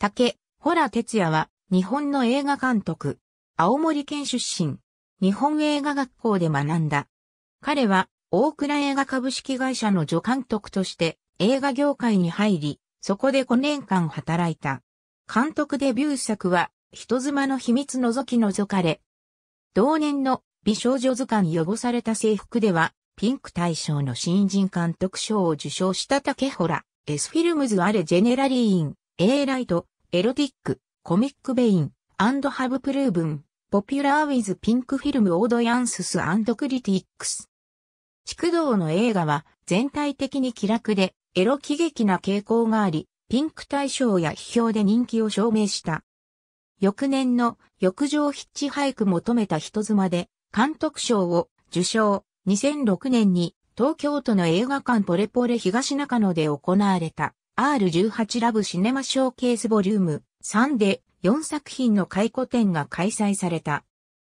竹、ホラ哲也は、日本の映画監督。青森県出身。日本映画学校で学んだ。彼は、大倉映画株式会社の助監督として、映画業界に入り、そこで5年間働いた。監督デビュー作は、人妻の秘密覗き覗かれ。同年の美少女図鑑汚された制服では、ピンク大賞の新人監督賞を受賞した竹ラ、S フィルムズアレジェネラリーン。A ライト、エロティック、コミックベイン、アンドハブプルーブン、ポピュラーウィズピンクフィルムオードヤンススアンドクリティックス。畜道の映画は全体的に気楽でエロ喜劇な傾向があり、ピンク大賞や批評で人気を証明した。翌年の浴場ヒッチハイク求めた人妻で監督賞を受賞。2006年に東京都の映画館ポレポレ東中野で行われた R18 ラブシネマショーケースボリューム3で4作品の回顧展が開催された。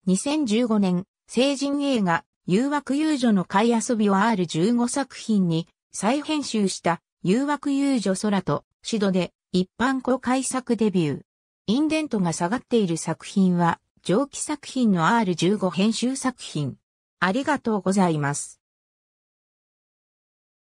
2015年、成人映画、誘惑遊女の会遊びを R15 作品に再編集した誘惑遊女空とシドで一般公開作デビュー。インデントが下がっている作品は上記作品の R15 編集作品。ありがとうございます。